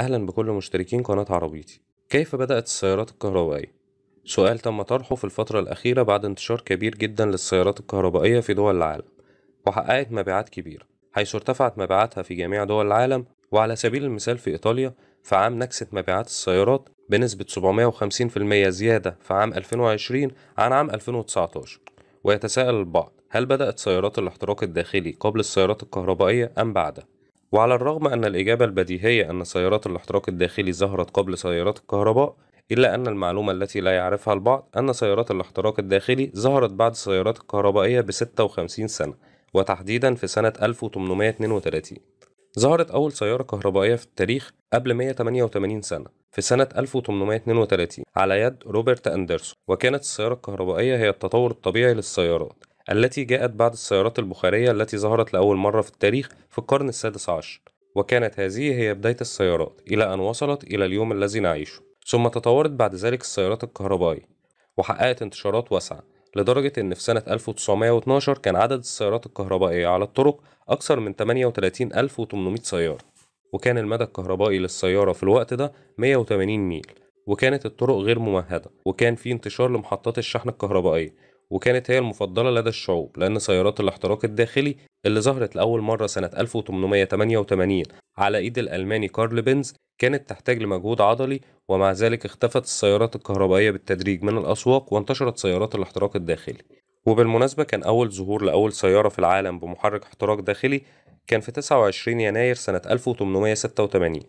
أهلا بكل مشتركين قناة عربيتي كيف بدأت السيارات الكهربائية؟ سؤال تم طرحه في الفترة الأخيرة بعد انتشار كبير جدا للسيارات الكهربائية في دول العالم وحققت مبيعات كبيرة حيث ارتفعت مبيعاتها في جميع دول العالم وعلى سبيل المثال في إيطاليا فعام نكست مبيعات السيارات بنسبة 750% زيادة في عام 2020 عن عام 2019 ويتساءل البعض هل بدأت سيارات الاحتراق الداخلي قبل السيارات الكهربائية أم بعدها؟ وعلى الرغم أن الإجابة البديهية أن سيارات الاحتراق الداخلي ظهرت قبل سيارات الكهرباء إلا أن المعلومة التي لا يعرفها البعض أن سيارات الاحتراق الداخلي ظهرت بعد السيارات الكهربائية ب 56 سنة وتحديدا في سنة 1832 ظهرت أول سيارة كهربائية في التاريخ قبل 188 سنة في سنة 1832 على يد روبرت أندرسون وكانت السيارة الكهربائية هي التطور الطبيعي للسيارات التي جاءت بعد السيارات البخارية التي ظهرت لأول مرة في التاريخ في القرن السادس عشر وكانت هذه هي بداية السيارات إلى أن وصلت إلى اليوم الذي نعيشه ثم تطورت بعد ذلك السيارات الكهربائية وحققت انتشارات واسعة لدرجة أن في سنة 1912 كان عدد السيارات الكهربائية على الطرق أكثر من 38800 سيارة وكان المدى الكهربائي للسيارة في الوقت ده 180 ميل وكانت الطرق غير ممهدة وكان في انتشار لمحطات الشحن الكهربائية وكانت هي المفضلة لدى الشعوب لأن سيارات الاحتراق الداخلي اللي ظهرت لأول مرة سنة 1888 على إيد الألماني كارل بنز كانت تحتاج لمجهود عضلي ومع ذلك اختفت السيارات الكهربائية بالتدريج من الأسواق وانتشرت سيارات الاحتراق الداخلي وبالمناسبة كان أول ظهور لأول سيارة في العالم بمحرك احتراق داخلي كان في 29 يناير سنة 1886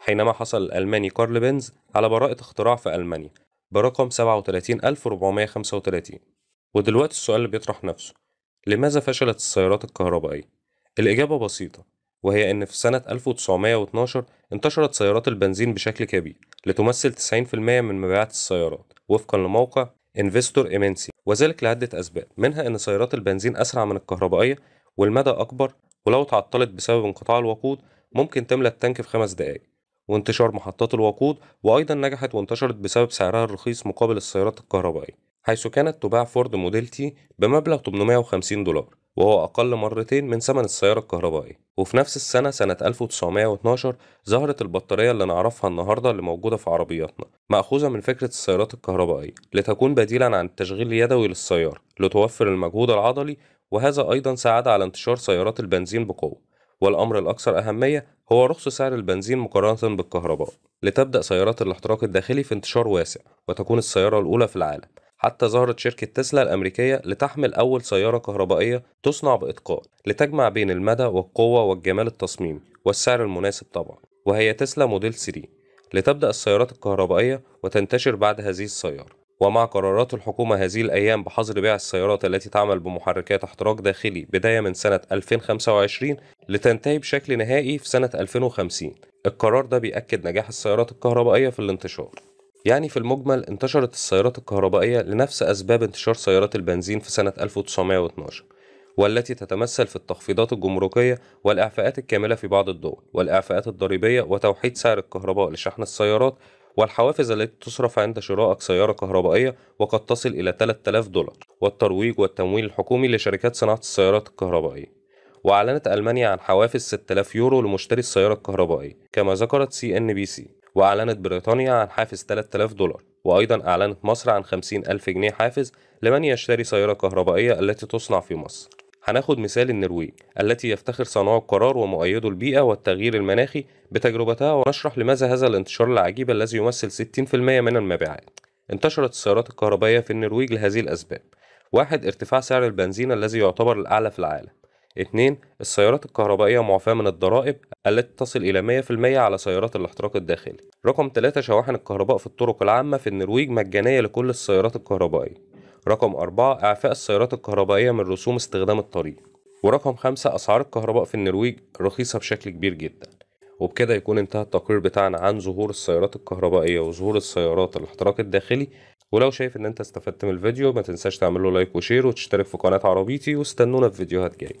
حينما حصل الألماني كارل بنز على براءة اختراع في ألمانيا برقم 37435 ودلوقتي السؤال اللي بيطرح نفسه لماذا فشلت السيارات الكهربائية؟ الإجابة بسيطة وهي إن في سنة 1912 انتشرت سيارات البنزين بشكل كبير لتمثل 90% من مبيعات السيارات وفقا لموقع انفستور إيمنسي وذلك لعدة أسباب منها إن سيارات البنزين أسرع من الكهربائية والمدى أكبر ولو تعطلت بسبب انقطاع الوقود ممكن تملى التانك في خمس دقايق وانتشار محطات الوقود وأيضا نجحت وانتشرت بسبب سعرها الرخيص مقابل السيارات الكهربائية حيث كانت تباع فورد موديل تي بمبلغ 850 دولار وهو أقل مرتين من ثمن السيارة الكهربائية وفي نفس السنة سنة 1912 ظهرت البطارية اللي نعرفها النهاردة اللي موجودة في عربياتنا مأخوذة من فكرة السيارات الكهربائية لتكون بديلا عن التشغيل اليدوي للسيارة لتوفر المجهود العضلي وهذا أيضا ساعد على انتشار سيارات البنزين بقوة والأمر الأكثر أهمية هو رخص سعر البنزين مقارنة بالكهرباء لتبدأ سيارات الاحتراق الداخلي في انتشار واسع وتكون السيارة الأولى في العالم حتى ظهرت شركة تسلا الأمريكية لتحمل أول سيارة كهربائية تصنع بإتقان لتجمع بين المدى والقوة والجمال التصميمي والسعر المناسب طبعا وهي تسلا موديل 3 لتبدأ السيارات الكهربائية وتنتشر بعد هذه السيارة ومع قرارات الحكومة هذه الأيام بحظر بيع السيارات التي تعمل بمحركات احتراق داخلي بداية من سنة 2025 لتنتهي بشكل نهائي في سنة 2050 القرار ده بيأكد نجاح السيارات الكهربائية في الانتشار يعني في المجمل انتشرت السيارات الكهربائية لنفس أسباب انتشار سيارات البنزين في سنة 1912 والتي تتمثل في التخفيضات الجمركية والإعفاءات الكاملة في بعض الدول والإعفاءات الضريبية وتوحيد سعر الكهرباء لشحن السيارات والحوافز التي تصرف عند شرائك سيارة كهربائية وقد تصل إلى 3000 دولار والترويج والتمويل الحكومي لشركات صناعة السيارات الكهربائية وأعلنت ألمانيا عن حوافز 6000 يورو لمشتري السيارة الكهربائية كما ذكرت سي إن بي سي وأعلنت بريطانيا عن حافز 3000 دولار وأيضا أعلنت مصر عن 50 ألف جنيه حافز لمن يشتري سيارة كهربائية التي تصنع في مصر هناخد مثال النرويج التي يفتخر صانعو القرار ومؤيدو البيئة والتغيير المناخي بتجربتها ونشرح لماذا هذا الانتشار العجيب الذي يمثل 60% من المبيعات انتشرت السيارات الكهربائية في النرويج لهذه الأسباب واحد ارتفاع سعر البنزين الذي يعتبر الأعلى في العالم 2 السيارات الكهربائية معفاة من الضرائب التي تصل إلى 100% على سيارات الاحتراق الداخلي رقم 3 شواحن الكهرباء في الطرق العامة في النرويج مجانية لكل السيارات الكهربائية رقم 4 إعفاء السيارات الكهربائية من رسوم استخدام الطريق ورقم 5 أسعار الكهرباء في النرويج رخيصة بشكل كبير جدا وبكده يكون انتهى التقرير بتاعنا عن ظهور السيارات الكهربائية وظهور السيارات الاحتراق الداخلي ولو شايف ان انت استفدت من الفيديو ما تنساش تعمل له لايك وشير وتشترك في قناة عربيتي واستنونا في فيديوهات جايه